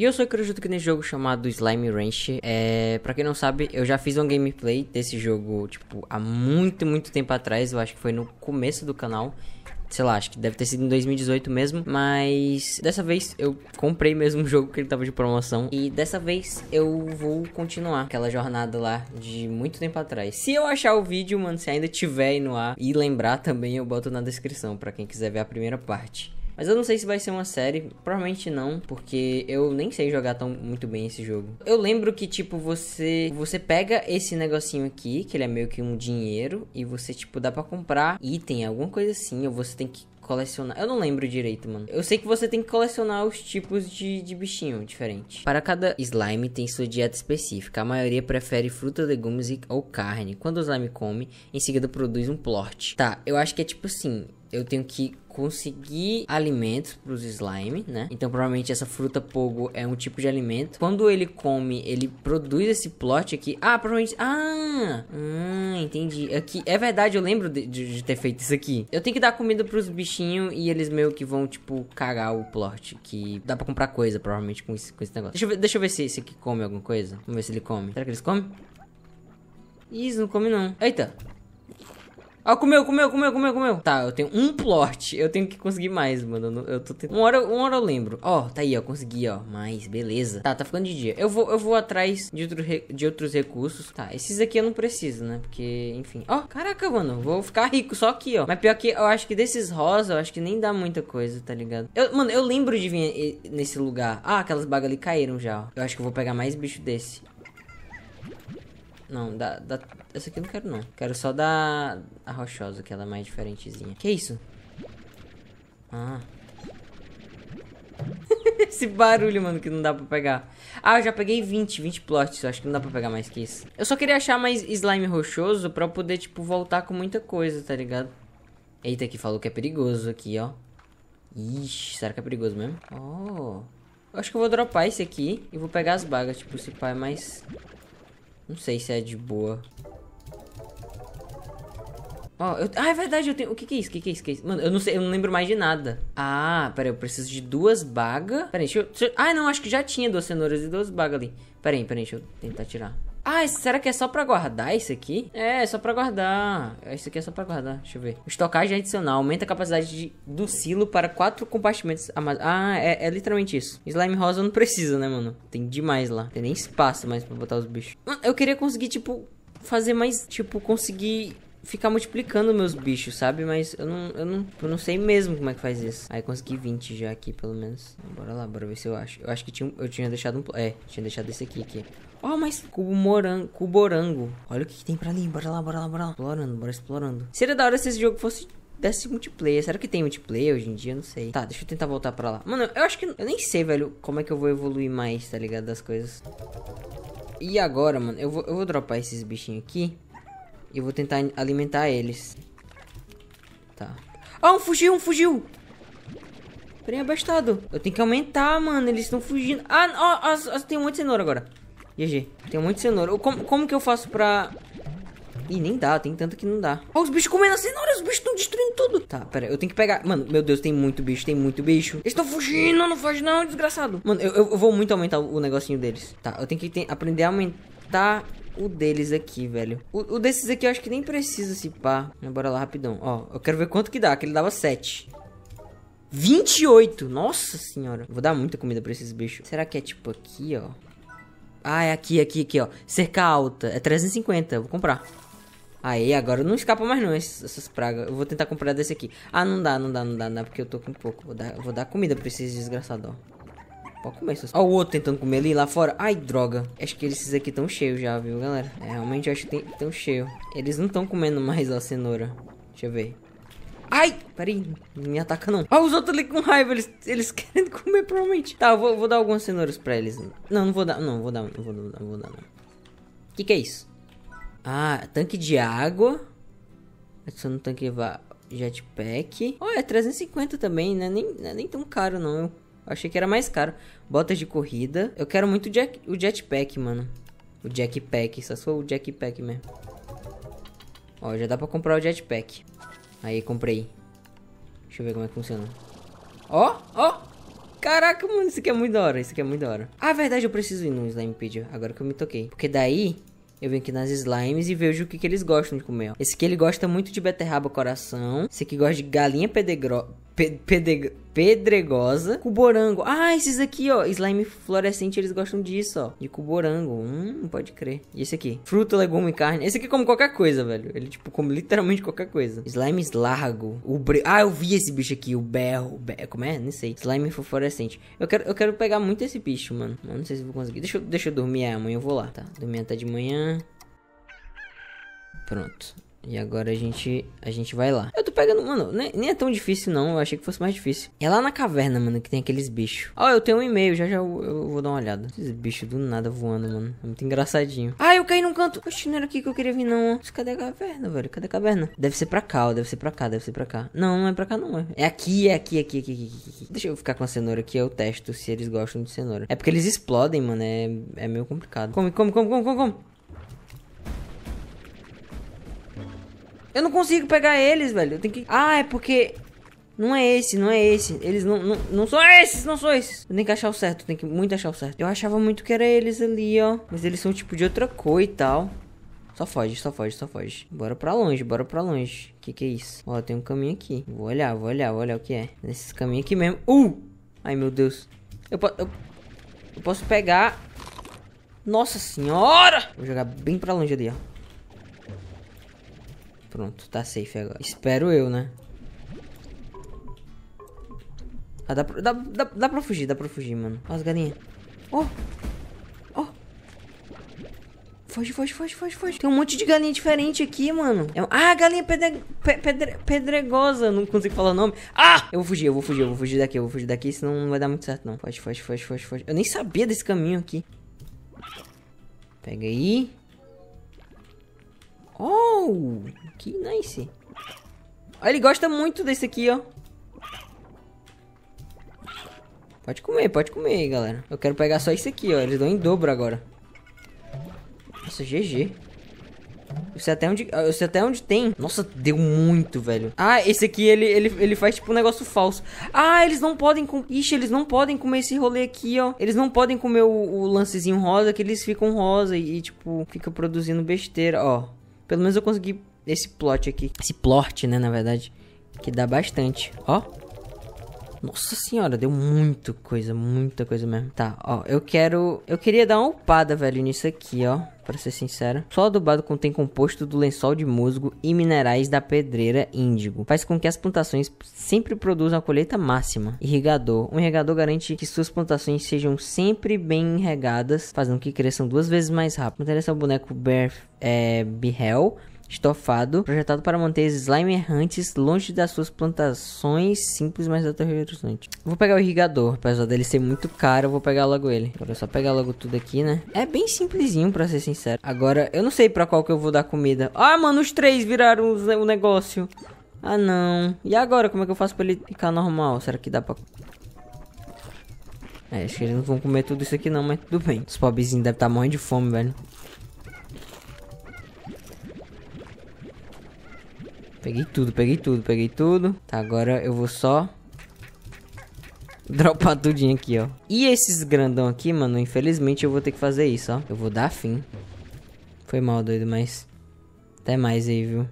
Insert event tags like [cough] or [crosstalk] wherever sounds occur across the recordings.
E eu sou que nesse jogo chamado Slime Ranch. É, pra quem não sabe, eu já fiz um gameplay desse jogo, tipo, há muito, muito tempo atrás. Eu acho que foi no começo do canal sei lá, acho que deve ter sido em 2018 mesmo, mas dessa vez eu comprei mesmo o jogo que ele tava de promoção e dessa vez eu vou continuar aquela jornada lá de muito tempo atrás. Se eu achar o vídeo, mano, se ainda tiver aí no ar e lembrar também, eu boto na descrição para quem quiser ver a primeira parte. Mas eu não sei se vai ser uma série, provavelmente não, porque eu nem sei jogar tão muito bem esse jogo. Eu lembro que tipo você você pega esse negocinho aqui, que ele é meio que um dinheiro e você tipo dá para comprar item, alguma coisa assim, ou você tem que colecionar. Eu não lembro direito, mano. Eu sei que você tem que colecionar os tipos de, de bichinho diferente. Para cada slime tem sua dieta específica. A maioria prefere fruta, legumes e, ou carne. Quando o slime come, em seguida produz um plot Tá, eu acho que é tipo assim eu tenho que conseguir alimentos para os slime, né? Então provavelmente essa fruta pogo é um tipo de alimento. Quando ele come, ele produz esse plot aqui. Ah, provavelmente. Ah, hum, entendi. Aqui é verdade, eu lembro de, de, de ter feito isso aqui. Eu tenho que dar comida para os bichinhos e eles meio que vão tipo cagar o plot. Que dá para comprar coisa provavelmente com esse, com esse negócio. Deixa eu, ver, deixa eu ver se esse aqui come alguma coisa. Vamos ver se ele come. Será que eles comem? isso não come não. Eita, Ó, comeu, comeu, comeu, comeu, comeu. Tá, eu tenho um plot. Eu tenho que conseguir mais, mano. Eu tô tentando. Uma hora, uma hora eu lembro. Ó, tá aí, ó. Consegui, ó. Mais, beleza. Tá, tá ficando de dia. Eu vou, eu vou atrás de, outro re... de outros recursos. Tá, esses aqui eu não preciso, né? Porque, enfim. Ó, caraca, mano. Vou ficar rico só aqui, ó. Mas pior que eu acho que desses rosa, eu acho que nem dá muita coisa, tá ligado? Eu, mano, eu lembro de vir eh, nesse lugar. Ah, aquelas bagas ali caíram já, ó. Eu acho que eu vou pegar mais bicho desse. Não, da, da... Essa aqui eu não quero, não. Quero só da... A rochosa, que ela é mais diferentezinha. Que isso? Ah. [laughs] Esse barulho, mano, que não dá pra pegar. Ah, eu já peguei 20, 20 plots. Acho que não dá pra pegar mais que isso. Eu só queria achar mais slime rochoso pra eu poder, tipo, voltar com muita coisa, tá ligado? Eita, que falou que é perigoso aqui, ó. Ixi, será que é perigoso mesmo? Oh. Eu acho que eu vou dropar esse aqui e vou pegar as bagas, tipo, se pá é mais... Não sei se é de boa. Ó, oh, eu... Ah, é verdade, eu tenho... O que que é isso? O que que é isso? Que é isso? Mano, eu não sei, eu não lembro mais de nada. Ah, peraí, eu preciso de duas bagas. Peraí, deixa eu... Ah, não, acho que já tinha duas cenouras e duas bagas ali. Peraí, peraí, deixa eu tentar tirar. Ah, será que é só pra guardar isso aqui? É, é só pra guardar. Isso aqui é só pra guardar. Deixa eu ver. Estocagem adicional. Aumenta a capacidade de, do silo para quatro compartimentos Ah, é, é, literalmente isso. Slime rosa não precisa, né, mano? Tem demais lá. Tem nem espaço mais pra botar os bichos. Ah, eu queria conseguir, tipo, fazer mais... Tipo, conseguir ficar multiplicando meus bichos, sabe? Mas eu não, eu, não, eu não sei mesmo como é que faz isso. Aí consegui 20 já aqui, pelo menos. Bora lá, bora ver se eu acho. Eu acho que tinha, eu tinha deixado um... É, tinha deixado esse aqui, aqui. Ó, oh, mas cubo morango, cuborango. Olha o que, que tem pra ali. Bora lá, bora lá, bora lá. Explorando, bora explorando. Seria da hora se esse jogo fosse desse multiplayer. Será que tem multiplayer hoje em dia? Não sei. Tá, deixa eu tentar voltar pra lá. Mano, eu acho que... Eu nem sei, velho, como é que eu vou evoluir mais, tá ligado? Das coisas. E agora, mano, eu vou, eu vou dropar esses bichinhos aqui e vou tentar alimentar eles. Tá. Ah, um fugiu, um fugiu. Porém, abastado. Eu tenho que aumentar, mano. Eles estão fugindo. Ah, oh, tem um monte de cenoura agora. GG. Tem um monte de cenoura. como, como que eu faço pra... Ih, nem dá, tem tanto que não dá. Ó, oh, os bichos comendo a cenoura, os bichos estão destruindo tudo. Tá, pera, eu tenho que pegar. Mano, meu Deus, tem muito bicho, tem muito bicho. Eles estão fugindo, não foge não, desgraçado. Mano, eu, eu, vou muito aumentar o negocinho deles. Tá, eu tenho que aprender a aumentar o deles aqui, velho. O, o desses aqui eu acho que nem precisa se pá. Bora lá rapidão. Ó, eu quero ver quanto que dá, que ele dava 7. 28, nossa senhora. Vou dar muita comida pra esses bichos. Será que é tipo aqui, ó? Ah, é aqui, aqui, aqui, ó. Cerca alta. É 350, vou comprar. Aí, agora não escapa mais não essas pragas. Eu vou tentar comprar desse aqui. Ah, não dá, não dá, não dá, não dá, porque eu tô com pouco. Vou dar, vou dar comida pra esses desgraçados, ó. Pode comer. Só. Ó o outro tentando comer ali lá fora. Ai, droga. Acho que esses aqui estão cheios já, viu, galera? É, realmente eu acho que estão cheios. Eles não estão comendo mais a cenoura. Deixa eu ver. Ai, peraí, não me ataca não. Ah, os outros ali com raiva, eles, eles [laughs] querendo comer provavelmente. Tá, eu vou, vou dar algumas cenouras pra eles. Não, não vou dar, não, vou dar, não vou dar, não vou dar, não. Que que é isso? Ah, tanque de água. Adiciona um tanque de jetpack. Olha, é 350 também, né? Nem, não é nem tão caro não, eu Achei que era mais caro. Botas de corrida. Eu quero muito o, o jetpack, mano. O jackpack. Só se for o jackpack mesmo. Ó, já dá pra comprar o jetpack. Aí, comprei. Deixa eu ver como é que funciona. Ó, ó. Caraca, mano, isso aqui é muito da hora, isso aqui é muito da hora. Ah, é verdade, eu preciso ir no Slime Pedia. agora que eu me toquei. Porque daí, eu venho aqui nas slimes e vejo o que, que eles gostam de comer, ó. Esse aqui ele gosta muito de beterraba coração. Esse aqui gosta de galinha pedegro pedregosa, cuborango. Ah, esses aqui, ó, slime fluorescente, eles gostam disso, ó, de cuborango. Hum, pode crer. E esse aqui? Fruta, legume e carne. Esse aqui é come qualquer coisa, velho. Ele, tipo, come literalmente qualquer coisa. Slime largo. O bre... Ah, eu vi esse bicho aqui, o berro. berro. Como é? Não sei. Slime fluorescente. Eu quero, eu quero pegar muito esse bicho, mano. Eu não sei se vou conseguir. Deixa eu, deixa eu dormir, é, amanhã eu vou lá, tá? Dormir até de manhã. Pronto. E agora a gente, a gente vai lá tu pega. Mano, nem, nem, é tão difícil, não. Eu achei que fosse mais difícil. É lá na caverna, mano, que tem aqueles bichos. Ó, oh, eu tenho um e-mail, já já eu, eu, vou dar uma olhada. Esses bichos do nada voando, mano. É muito engraçadinho. Ai, ah, eu caí num canto. Oxi, não era aqui que eu queria vir, não. Mas cadê a caverna, velho? Cadê a caverna? Deve ser pra cá, ó. Deve ser pra cá, deve ser pra cá. Não, não é pra cá, não. É, é aqui, é aqui, é aqui, é aqui, é aqui, é aqui, Deixa eu ficar com a cenoura aqui. Eu testo se eles gostam de cenoura. É porque eles explodem, mano. É, é meio complicado. Come, come, come, come, come, come. Eu não consigo pegar eles, velho. Eu tenho que... Ah, é porque... Não é esse, não é esse. Eles não, não, não são esses, não são esses. Eu tenho que achar o certo, tem que muito achar o certo. Eu achava muito que era eles ali, ó. Mas eles são tipo de outra cor e tal. Só foge, só foge, só foge. Bora pra longe, bora pra longe. Que que é isso? Ó, tem um caminho aqui. Vou olhar, vou olhar, vou olhar o que é. Nesse caminho aqui mesmo. Uh! Ai, meu Deus. Eu, posso. eu, eu posso pegar... Nossa senhora! Vou jogar bem pra longe ali, ó. Pronto, tá safe agora. Espero eu, né? Ah, dá pra, dá, dá, dá pra fugir, dá pra fugir, mano. Ó as galinhas. Ó! Oh. Ó! Oh. Foge, foge, foge, foge, foge. Tem um monte de galinha diferente aqui, mano. É um... Ah, galinha pedre... Pedre... pedregosa. Não consigo falar o nome. Ah! Eu vou fugir, eu vou fugir, eu vou fugir daqui, eu vou fugir daqui, senão não vai dar muito certo, não. Foge, foge, foge, foge, foge. Eu nem sabia desse caminho aqui. Pega aí. Oh, que nice. Ele gosta muito desse aqui, ó. Pode comer, pode comer aí, galera. Eu quero pegar só esse aqui, ó. Eles dão em dobro agora. Nossa, GG. Eu sei até onde, eu ah, sei é até onde tem. Nossa, deu muito, velho. Ah, esse aqui, ele, ele, ele faz tipo um negócio falso. Ah, eles não podem... Com... Ixi, eles não podem comer esse rolê aqui, ó. Eles não podem comer o, o lancezinho rosa, que eles ficam rosa e, e, tipo, fica produzindo besteira, ó. Pelo menos eu consegui esse plot aqui. Esse plot, né, na verdade. Que dá bastante. Ó, nossa senhora, deu muita coisa, muita coisa mesmo. Tá, ó, eu quero... Eu queria dar uma upada, velho, nisso aqui, ó para ser sincero. Só adubado contém composto do lençol de musgo e minerais da pedreira índigo. Faz com que as plantações sempre produzam a colheita máxima. Irrigador. Um irrigador garante que suas plantações sejam sempre bem regadas, fazendo que cresçam duas vezes mais rápido. Interessa o boneco Bear é, Bihel, estofado, projetado para manter os slime errantes longe das suas plantações simples, mas aterrorizante. Vou pegar o irrigador, apesar dele ser muito caro, vou pegar logo ele. Agora é só pegar logo tudo aqui, né? É bem simplesinho, pra ser sincero. Agora, eu não sei pra qual que eu vou dar comida. Ah, mano, os três viraram o negócio. Ah, não. E agora, como é que eu faço pra ele ficar normal? Será que dá pra... É, acho que eles não vão comer tudo isso aqui não, mas tudo bem. Os pobrezinhos devem estar tá morrendo de fome, velho. Peguei tudo, peguei tudo, peguei tudo. Tá, agora eu vou só dropar tudinho aqui, ó. E esses grandão aqui, mano, infelizmente eu vou ter que fazer isso, ó. Eu vou dar fim. Foi mal, doido, mas... Até mais aí, viu?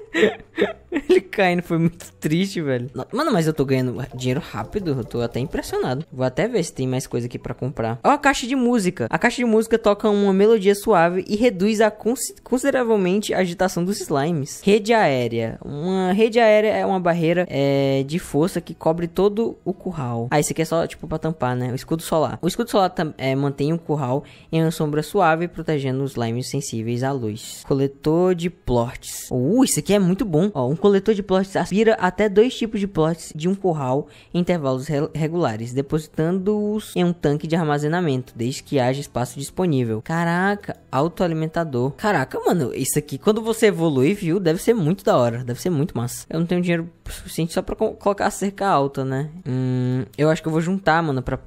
[laughs] Ele caindo. Foi muito triste, velho. Mano, mas eu tô ganhando dinheiro rápido. Eu tô até impressionado. Vou até ver se tem mais coisa aqui pra comprar. Ó, a caixa de música. A caixa de música toca uma melodia suave e reduz a cons consideravelmente a agitação dos slimes. Rede aérea. Uma rede aérea é uma barreira é, de força que cobre todo o curral. Ah, esse aqui é só, tipo, pra tampar, né? O escudo solar. O escudo solar é, mantém o curral em uma sombra suave, protegendo os slimes sensíveis à luz. Coletor de plorts. Uh, isso aqui é muito bom. Ó, um coletor de plots aspira até dois tipos de plots de um curral em intervalos re regulares, depositando-os em um tanque de armazenamento, desde que haja espaço disponível. Caraca, autoalimentador. Caraca, mano, isso aqui, quando você evolui, viu, deve ser muito da hora, deve ser muito massa. Eu não tenho dinheiro suficiente só pra co colocar a cerca alta, né? Hum, eu acho que eu vou juntar, mano, pra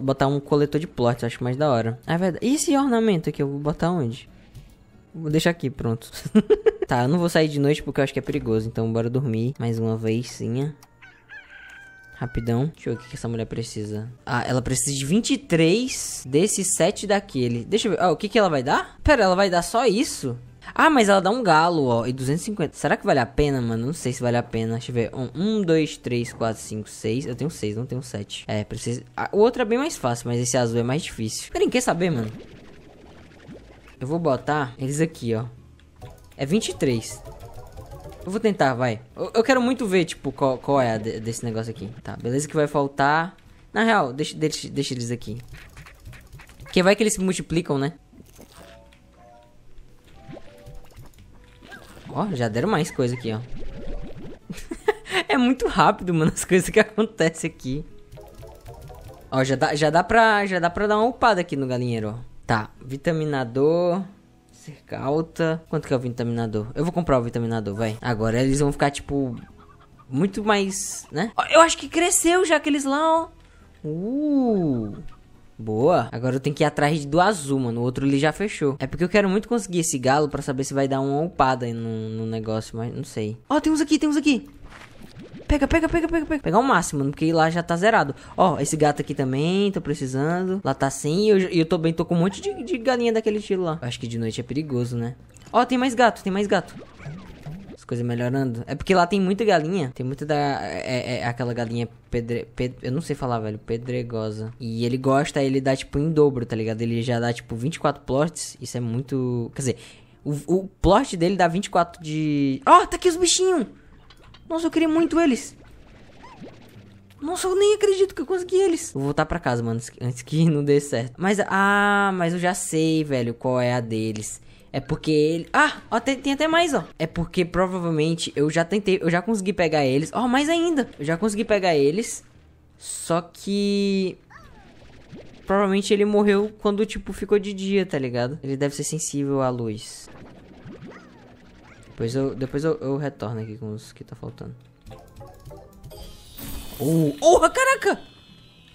botar um coletor de plots, acho mais da hora. É verdade. E esse ornamento aqui, eu vou botar onde? Vou deixar aqui, pronto. [laughs] tá, eu não vou sair de noite porque eu acho que é perigoso. Então bora dormir mais uma vezinha. Rapidão. Deixa eu ver o que essa mulher precisa. Ah, ela precisa de 23 desses 7 daquele. Deixa eu ver. Ah, o que, que ela vai dar? Pera, ela vai dar só isso? Ah, mas ela dá um galo, ó. E 250. Será que vale a pena, mano? Não sei se vale a pena. Deixa eu ver. 1, 2, 3, 4, 5, 6. Eu tenho 6, não tenho 7. É, precisa. Ah, o outro é bem mais fácil, mas esse azul é mais difícil. Peraí, quer saber, mano? Eu vou botar eles aqui, ó. É 23. Eu vou tentar, vai. Eu, eu quero muito ver, tipo, qual, qual é a de, desse negócio aqui. Tá, beleza que vai faltar... Na real, deixa, deixa, deixa eles aqui. Porque vai que eles se multiplicam, né? Ó, já deram mais coisa aqui, ó. [laughs] é muito rápido, mano, as coisas que [laughs] acontecem aqui. Ó, já dá, já dá já dá pra dar uma upada aqui no galinheiro, ó. Tá, vitaminador. Cerca alta. Quanto que é o vitaminador? Eu vou comprar o vitaminador, vai. Agora eles vão ficar, tipo, muito mais, né? Eu acho que cresceu já aqueles lá, ó. Uh, boa. Agora eu tenho que ir atrás do azul, mano. O outro ele já fechou. É porque eu quero muito conseguir esse galo pra saber se vai dar uma upada no, no negócio, mas não sei. Ó, oh, tem uns aqui, tem uns aqui. Pega, pega, pega, pega, pega. Pegar o máximo, mano, porque lá já tá zerado. Ó, esse gato aqui também, tô precisando. Lá tá sem e eu, eu tô bem, tô com um monte de, de galinha daquele estilo lá. Acho que de noite é perigoso, né? Ó, tem mais gato, tem mais gato As coisas melhorando. É porque lá tem muita galinha. Tem muita da. É, é, é aquela galinha pedre, ped, Eu não sei falar, velho. Pedregosa. E ele gosta, ele dá tipo em dobro, tá ligado? Ele já dá tipo 24 plots. Isso é muito. Quer dizer, o, o plot dele dá 24 de. Ó, oh, tá aqui os bichinhos! Nossa, eu queria muito eles. Nossa, eu nem acredito que eu consegui eles. vou voltar pra casa, mano, antes que [laughs] não dê certo. Mas, ah, mas eu já sei, velho, qual é a deles. É porque ele... Ah, ó, tem, tem, até mais, ó. É porque provavelmente eu já tentei, eu já consegui pegar eles. Ó, oh, mais ainda. Eu já consegui pegar eles. Só que... Provavelmente ele morreu quando, tipo, ficou de dia, tá ligado? Ele deve ser sensível à luz. Depois eu, depois eu, eu retorno aqui com os que tá faltando. Oh, oh, caraca!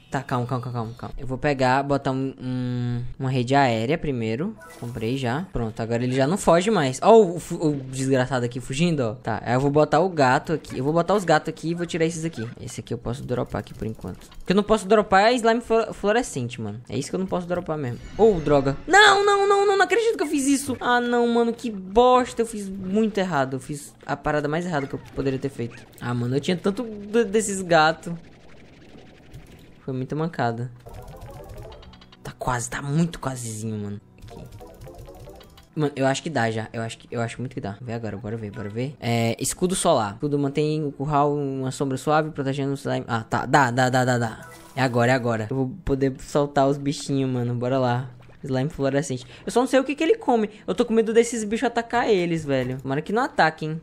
Tá, calma, calma, calma, calma. Eu vou pegar, botar um, um, uma rede aérea primeiro. Comprei já. Pronto, agora ele já não foge mais. Ó oh, o, o, desgraçado aqui fugindo, ó. Tá, aí eu vou botar o gato aqui. Eu vou botar os gatos aqui e vou tirar esses aqui. Esse aqui eu posso dropar aqui por enquanto. O que eu não posso dropar é slime fluorescente, mano. É isso que eu não posso dropar mesmo. Ou oh, droga. Não, não, não, não, não acredito que eu fiz isso. Ah, não, mano, que bosta. Eu fiz muito errado. Eu fiz a parada mais errada que eu poderia ter feito. Ah, mano, eu tinha tanto desses gatos. Foi muito mancada. Tá quase, tá muito quasezinho, mano. Aqui. Mano, eu acho que dá já. Eu acho, que, eu acho muito que dá. Vê agora, bora ver, bora ver. É, escudo solar. Escudo mantém o curral uma sombra suave, protegendo o slime. Ah, tá. Dá, dá, dá, dá, dá. É agora, é agora. Eu vou poder soltar os bichinhos, mano. Bora lá. Slime fluorescente. Eu só não sei o que, que ele come. Eu tô com medo desses bichos atacar eles, velho. Tomara que não ataquem.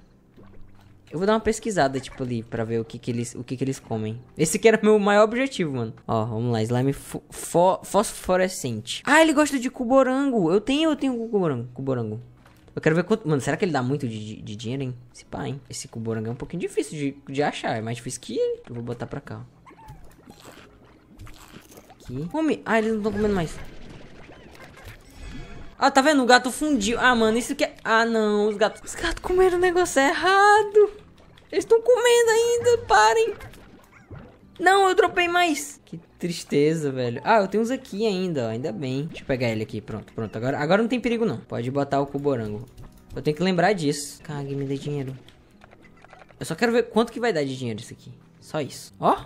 Eu vou dar uma pesquisada, tipo, ali, pra ver o que que eles, o que que eles comem. Esse que era o meu maior objetivo, mano. Ó, vamos lá, slime fo fosforescente. Ah, ele gosta de cuborango. Eu tenho, eu tenho cuborango, cuborango. Eu quero ver quanto... Mano, será que ele dá muito de, de dinheiro, hein? Esse pá, hein? Esse cuborango é um pouquinho difícil de, de achar. É mais difícil que ele. Eu vou botar pra cá, ó. Aqui. Come. Ah, eles não estão comendo mais. Ah, tá vendo? O gato fundiu. Ah, mano, isso que é... Ah, não, os gatos... Os gatos comeram o negócio errado. Eles estão comendo ainda, parem. Não, eu dropei mais. Que tristeza, velho. Ah, eu tenho uns aqui ainda, ó. ainda bem. Deixa eu pegar ele aqui, pronto, pronto. Agora, agora não tem perigo, não. Pode botar o cuborango. Eu tenho que lembrar disso. Cague, me dê dinheiro. Eu só quero ver quanto que vai dar de dinheiro isso aqui. Só isso. Ó.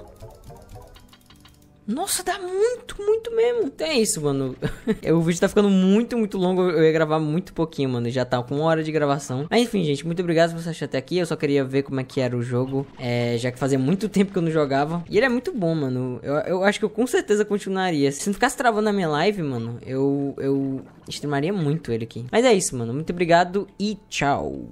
Nossa, dá muito, muito mesmo. Então é isso, mano. [laughs] É, o vídeo tá ficando muito, muito longo. Eu ia gravar muito pouquinho, mano. Já tá com uma hora de gravação. Mas enfim, gente, muito obrigado por você assistir até aqui. Eu só queria ver como é que era o jogo. É, já que fazia muito [laughs] tempo que eu não jogava. E ele é muito bom, mano. Eu, eu acho que eu com certeza continuaria. Se não ficasse travando a minha live, mano, eu, eu streamaria muito ele aqui. Mas é isso, mano. Muito obrigado e tchau.